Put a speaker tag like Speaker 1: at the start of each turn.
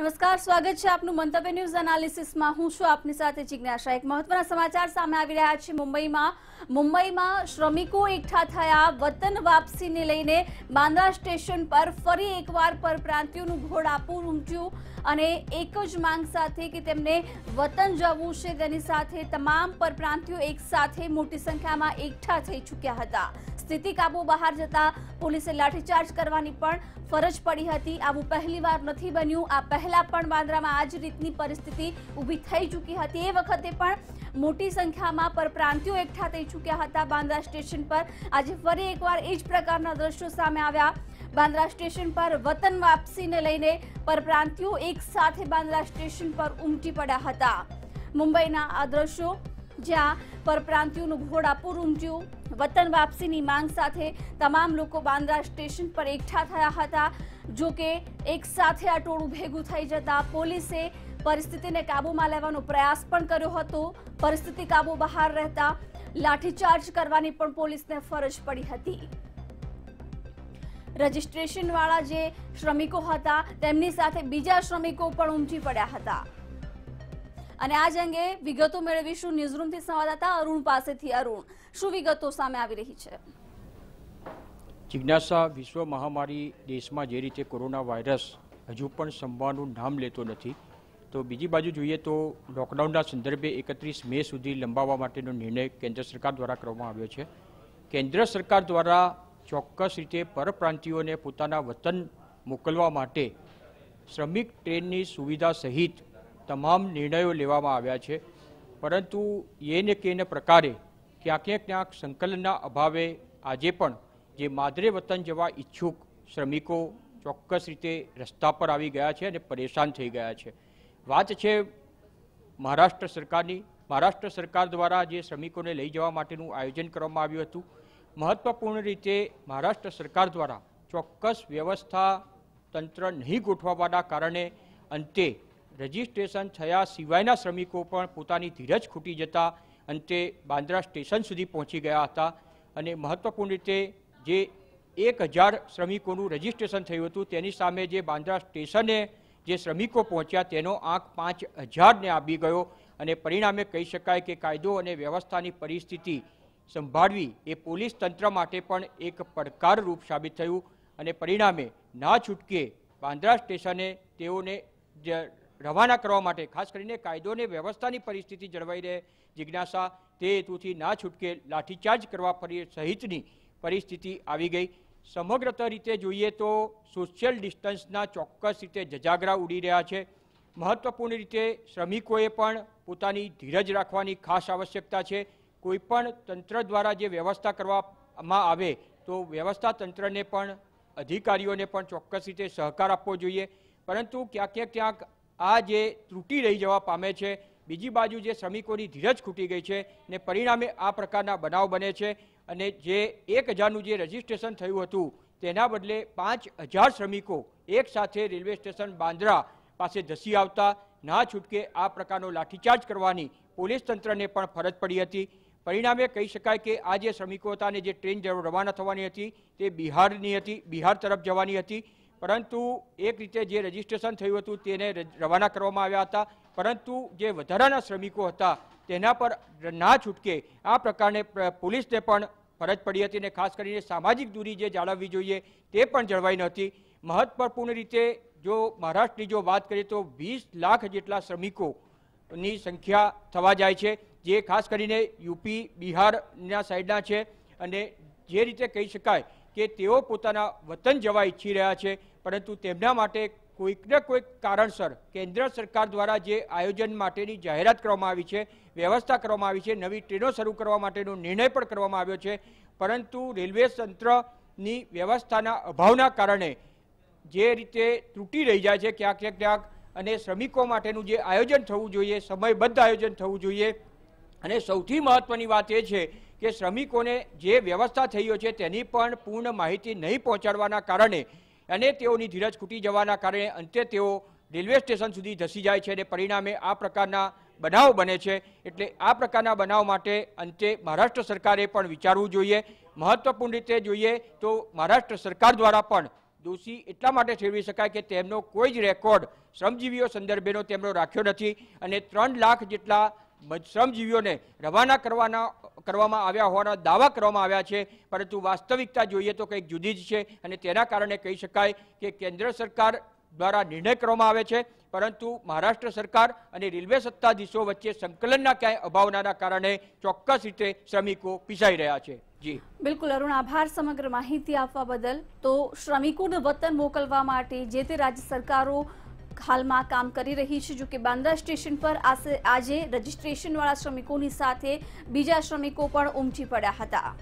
Speaker 1: નમસ્કાર સ્વાગત છે આપનું મંતવ્ય ન્યૂઝ એનાલિસિસમાં હું છું આપની સાથે જિજ્ઞાસા એક મહત્વના સમાચાર સામે આવી રહ્યા છે મુંબઈમાં મુંબઈમાં શ્રમિકો એકઠા થયા વતન વાપસીને લઈને બાંદ્રા સ્ટેશન પર ફરી એકવાર પરપ્રાંતિઓનું ઘોડાપુર ઉમટ્યું અને એક જ માંગ સાથે કે તેમને વતન જવું છે તેની સાથે તમામ પરપ્રાંતિઓ એકસાથે મોટી સંખ્યામાં એકઠા થઈ ચૂક્યા હતા સ્થિતિ કાબુ બહાર જતા પોલીસે લાઠીચાર્જ કરવાની પણ ફરજ પડી હતી આવું પહેલીવાર નથી બન્યું આ પહેલા પણ બાંદ્રામાં આ જ રીતની પરિસ્થિતિ ઊભી થઈ ચૂકી હતી એ વખતે પણ મોટી સંખ્યામાં પરપ્રાંતિઓ એકઠા થઈ ચૂક્યા હતા બાંદ્રા સ્ટેશન પર આજે ફરી એકવાર એ જ પ્રકારના દ્રશ્યો સામે આવ્યા બાંદ્રા સ્ટેશન પર વતન વાપસીને લઈને પરપ્રાંતિયો એક સાથે બાંદ્રા સ્ટેશન પર ઉમટી પડ્યા હતા મુંબઈના આ દ્રશ્યો જ્યાં પરપ્રાંતિઓનું ઘોડાપુર ઉમટ્યું વતન વાપસીની માંગ સાથે તમામ લોકો બાંદ્રા સ્ટેશન પર એકઠા થયા હતા જો કે એક સાથે આ ટોળું ભેગું થઈ જતા પોલીસે પરિસ્થિતિને કાબૂમાં લેવાનો પ્રયાસ પણ કર્યો હતો પરિસ્થિતિ કાબૂ બહાર રહેતા લાઠીચાર્જ કરવાની પણ પોલીસને ફરજ પડી હતી રજિસ્ટ્રેશનવાળા જે શ્રમિકો હતા તેમની સાથે બીજા શ્રમિકો પણ ઉમટી પડ્યા હતા અને આજ અંગે વિગતો મેળવીશું ન્યૂઝરૂમથી સંવાદદાતા અરુણ પાસેથી અરુણ શું વિગતો સામે આવી રહી છે
Speaker 2: જિજ્ઞાસા વિશ્વ મહામારી દેશમાં જે રીતે કોરોના વાયરસ હજુ પણ સંભાળનું નામ લેતો નથી તો બીજી બાજુ જોઈએ તો લોકડાઉનના સંદર્ભે એકત્રીસ મે સુધી લંબાવવા માટેનો નિર્ણય કેન્દ્ર સરકાર દ્વારા કરવામાં આવ્યો છે કેન્દ્ર સરકાર દ્વારા ચોક્કસ રીતે પરપ્રાંતિઓને પોતાના વતન મોકલવા માટે શ્રમિક ટ્રેનની સુવિધા સહિત તમામ નિર્ણયો લેવામાં આવ્યા છે પરંતુ એને કે એને પ્રકારે ક્યાંક ક્યાંક સંકલનના અભાવે આજે પણ જે માદરે વતન જવા ઈચ્છુક શ્રમિકો ચોક્કસ રીતે રસ્તા પર આવી ગયા છે અને પરેશાન થઈ ગયા છે વાત છે મહારાષ્ટ્ર સરકારની મહારાષ્ટ્ર સરકાર દ્વારા જે શ્રમિકોને લઈ જવા માટેનું આયોજન કરવામાં આવ્યું હતું મહત્વપૂર્ણ રીતે મહારાષ્ટ્ર સરકાર દ્વારા ચોક્કસ વ્યવસ્થા તંત્ર નહીં ગોઠવવાના કારણે અંતે રજિસ્ટ્રેશન થયા સિવાયના શ્રમિકો પણ પોતાની ધીરજ ખૂટી જતા અંતે બાંદ્રા સ્ટેશન સુધી પહોંચી ગયા હતા અને મહત્વપૂર્ણ રીતે જે એક હજાર શ્રમિકોનું રજિસ્ટ્રેશન થયું હતું તેની સામે જે બાંદ્રા સ્ટેશને જે શ્રમિકો પહોંચ્યા તેનો આંક પાંચ હજારને આવી ગયો અને પરિણામે કહી શકાય કે કાયદો અને વ્યવસ્થાની પરિસ્થિતિ સંભાળવી એ પોલીસ તંત્ર માટે પણ એક પડકારરૂપ સાબિત થયું અને પરિણામે ના છૂટકે બાંદ્રા સ્ટેશને તેઓને રવાના કરવા માટે ખાસ કરીને કાયદો અને વ્યવસ્થાની પરિસ્થિતિ જળવાઈ રહે જિજ્ઞાસા તે હેતુથી ના છૂટકે લાઠીચાર્જ કરવા ફરી સહિતની પરિસ્થિતિ આવી ગઈ સમગ્રત રીતે જોઈએ તો સોશિયલ ડિસ્ટન્સના ચોક્કસ રીતે જજાગરા ઉડી રહ્યા છે મહત્વપૂર્ણ રીતે શ્રમિકોએ પણ પોતાની ધીરજ રાખવાની ખાસ આવશ્યકતા છે કોઈપણ તંત્ર દ્વારા જે વ્યવસ્થા કરવામાં આવે તો વ્યવસ્થા તંત્રને પણ અધિકારીઓને પણ ચોક્કસ રીતે સહકાર આપવો જોઈએ પરંતુ ક્યાંક ક્યાંક ક્યાંક આ જે ત્રુટી રહી જવા પામે છે બીજી બાજુ જે શ્રમિકોની ધીરજ ખૂટી ગઈ છે ને પરિણામે આ પ્રકારના બનાવ બને છે અને જે એક હજારનું જે રજીસ્ટ્રેશન થયું હતું તેના બદલે પાંચ હજાર શ્રમિકો એકસાથે રેલવે સ્ટેશન બાંદ્રા પાસે ધસી આવતા ના છૂટકે આ પ્રકારનો લાઠીચાર્જ કરવાની પોલીસ તંત્રને પણ ફરજ પડી હતી પરિણામે કહી શકાય કે આ જે શ્રમિકો હતા અને જે ટ્રેન રવાના થવાની હતી તે બિહારની હતી બિહાર તરફ જવાની હતી પરંતુ એક રીતે જે રજીસ્ટ્રેશન થયું હતું તેને રવાના કરવામાં આવ્યા હતા પરંતુ જે વધારાના શ્રમિકો હતા તેના પર ના છૂટકે આ પ્રકારને પોલીસને પણ ફરજ પડી હતી અને ખાસ કરીને સામાજિક દૂરી જે જાળવવી જોઈએ તે પણ જળવાઈ નહોતી મહત્વપૂર્ણ રીતે જો મહારાષ્ટ્રની જો વાત કરીએ તો વીસ લાખ જેટલા શ્રમિકોની સંખ્યા થવા જાય છે જે ખાસ કરીને યુપી બિહારના સાઈડના છે અને જે રીતે કહી શકાય કે તેઓ પોતાના વતન જવા ઈચ્છી રહ્યા છે પરંતુ તેમના માટે કોઈકને કોઈક કારણસર કેન્દ્ર સરકાર દ્વારા જે આયોજન માટેની જાહેરાત કરવામાં આવી છે વ્યવસ્થા કરવામાં આવી છે નવી ટ્રેનો શરૂ કરવા માટેનો નિર્ણય પણ કરવામાં આવ્યો છે પરંતુ રેલવે તંત્રની વ્યવસ્થાના અભાવના કારણે જે રીતે ત્રુટી રહી જાય છે ક્યાંક ક્યાંક ક્યાંક અને શ્રમિકો માટેનું જે આયોજન થવું જોઈએ સમયબદ્ધ આયોજન થવું જોઈએ અને સૌથી મહત્ત્વની વાત એ છે કે શ્રમિકોને જે વ્યવસ્થા થઈ છે તેની પણ પૂર્ણ માહિતી નહીં પહોંચાડવાના કારણે અને તેઓની ધીરજ ખૂટી જવાના કારણે અંતે તેઓ રેલવે સ્ટેશન સુધી ધસી જાય છે અને પરિણામે આ પ્રકારના બનાવ બને છે એટલે આ પ્રકારના બનાવ માટે અંતે મહારાષ્ટ્ર સરકારે પણ વિચારવું જોઈએ મહત્વપૂર્ણ રીતે જોઈએ તો મહારાષ્ટ્ર સરકાર દ્વારા પણ દોષી એટલા માટે ઠેરવી શકાય કે તેમનો કોઈ જ રેકોર્ડ શ્રમજીવીઓ સંદર્ભેનો તેમનો રાખ્યો નથી અને ત્રણ લાખ જેટલા શ્રમજીવીઓને રવાના કરવાના કરવામાં આવ્યા હોવાના દાવા કરવામાં આવ્યા છે પરંતુ વાસ્તવિકતા જોઈએ તો કંઈક જુદી જ છે અને તેના કારણે કહી શકાય કે કેન્દ્ર સરકાર દ્વારા નિર્ણય કરવામાં આવે છે પરંતુ મહારાષ્ટ્ર સરકાર અને રેલવે સત્તાધીશો વચ્ચે સંકલનના ક્યાંય અભાવનાના કારણે ચોક્કસ રીતે શ્રમિકો પીસાઈ રહ્યા છે જી
Speaker 1: બિલકુલ અરુણ આભાર સમગ્ર માહિતી આપવા બદલ તો શ્રમિકોને વતન મોકલવા માટે જે તે રાજ્ય સરકારો હાલમાં કામ કરી રહી છે જોકે બાંદ્રા સ્ટેશન પર આજે રજીસ્ટ્રેશનવાળા શ્રમિકોની સાથે બીજા શ્રમિકો પણ ઉમટી પડ્યા હતા